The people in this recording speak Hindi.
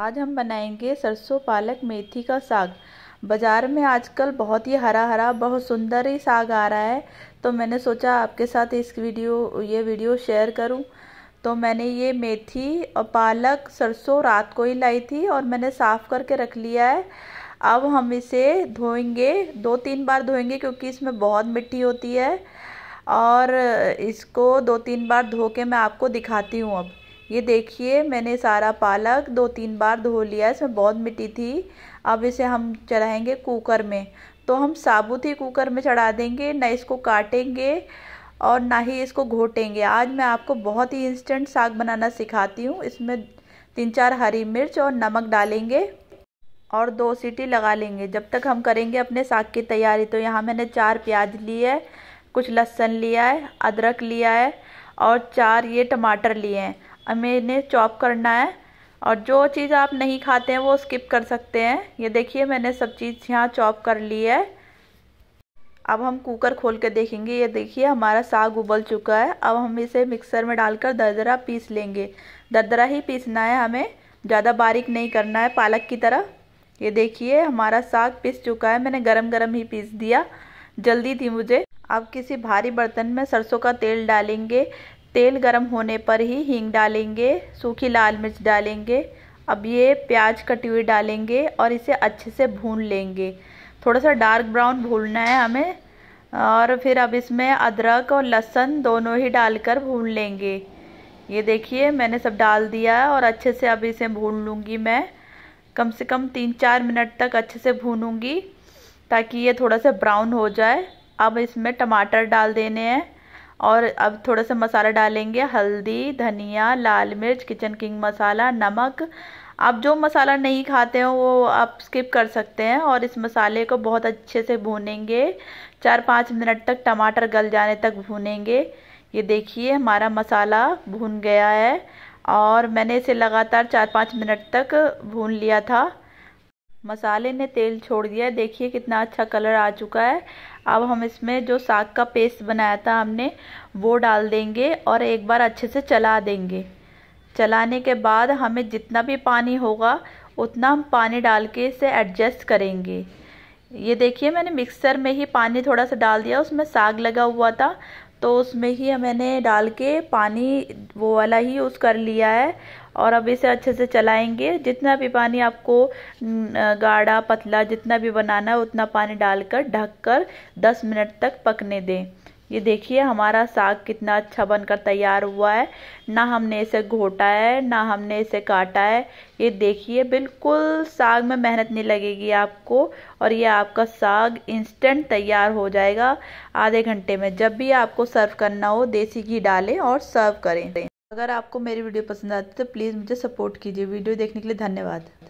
आज हम बनाएंगे सरसों पालक मेथी का साग बाज़ार में आजकल बहुत ही हरा हरा बहुत सुंदर ही साग आ रहा है तो मैंने सोचा आपके साथ इस वीडियो ये वीडियो शेयर करूं तो मैंने ये मेथी और पालक सरसों रात को ही लाई थी और मैंने साफ़ करके रख लिया है अब हम इसे धोएंगे दो तीन बार धोएंगे क्योंकि इसमें बहुत मिट्टी होती है और इसको दो तीन बार धो के मैं आपको दिखाती हूँ अब ये देखिए मैंने सारा पालक दो तीन बार धो लिया इसमें बहुत मिट्टी थी अब इसे हम चढ़ाएंगे कुकर में तो हम साबुत ही कुकर में चढ़ा देंगे ना इसको काटेंगे और ना ही इसको घोटेंगे आज मैं आपको बहुत ही इंस्टेंट साग बनाना सिखाती हूँ इसमें तीन चार हरी मिर्च और नमक डालेंगे और दो सीटी लगा लेंगे जब तक हम करेंगे अपने साग की तैयारी तो यहाँ मैंने चार प्याज लिए है कुछ लहसुन लिया है अदरक लिया है और चार ये टमाटर लिए हैं हमें इन्हें चॉप करना है और जो चीज़ आप नहीं खाते हैं वो स्किप कर सकते हैं ये देखिए मैंने सब चीज़ यहाँ चॉप कर ली है अब हम कुकर खोल के देखेंगे ये देखिए हमारा साग उबल चुका है अब हम इसे मिक्सर में डालकर दरदरा पीस लेंगे दरदरा ही पीसना है हमें ज़्यादा बारीक नहीं करना है पालक की तरह ये देखिए हमारा साग पीस चुका है मैंने गरम गरम ही पीस दिया जल्दी थी मुझे अब किसी भारी बर्तन में सरसों का तेल डालेंगे तेल गरम होने पर ही हींग डालेंगे सूखी लाल मिर्च डालेंगे अब ये प्याज कटी हुई डालेंगे और इसे अच्छे से भून लेंगे थोड़ा सा डार्क ब्राउन भूनना है हमें और फिर अब इसमें अदरक और लहसुन दोनों ही डालकर भून लेंगे ये देखिए मैंने सब डाल दिया है और अच्छे से अब इसे भून लूँगी मैं कम से कम तीन चार मिनट तक अच्छे से भूनूँगी ताकि ये थोड़ा सा ब्राउन हो जाए अब इसमें टमाटर डाल देने हैं और अब थोड़ा सा मसाला डालेंगे हल्दी धनिया लाल मिर्च किचन किंग मसाला नमक आप जो मसाला नहीं खाते हो वो आप स्किप कर सकते हैं और इस मसाले को बहुत अच्छे से भूनेंगे चार पाँच मिनट तक टमाटर गल जाने तक भूनेंगे ये देखिए हमारा मसाला भून गया है और मैंने इसे लगातार चार पाँच मिनट तक भून लिया था मसाले ने तेल छोड़ दिया है देखिए कितना अच्छा कलर आ चुका है अब हम इसमें जो साग का पेस्ट बनाया था हमने वो डाल देंगे और एक बार अच्छे से चला देंगे चलाने के बाद हमें जितना भी पानी होगा उतना हम पानी डाल के इसे एडजस्ट करेंगे ये देखिए मैंने मिक्सर में ही पानी थोड़ा सा डाल दिया उसमें साग लगा हुआ था तो उसमें ही मैंने डाल के पानी वो वाला ही यूज़ कर लिया है और अब इसे अच्छे से चलाएंगे जितना भी पानी आपको गाढ़ा पतला जितना भी बनाना है उतना पानी डालकर ढककर 10 मिनट तक पकने दें ये देखिए हमारा साग कितना अच्छा बनकर तैयार हुआ है ना हमने इसे घोटा है ना हमने इसे काटा है ये देखिए बिल्कुल साग में मेहनत नहीं लगेगी आपको और ये आपका साग इंस्टेंट तैयार हो जाएगा आधे घंटे में जब भी आपको सर्व करना हो देसी घी डालें और सर्व करें अगर आपको मेरी वीडियो पसंद आती है तो प्लीज़ मुझे सपोर्ट कीजिए वीडियो देखने के लिए धन्यवाद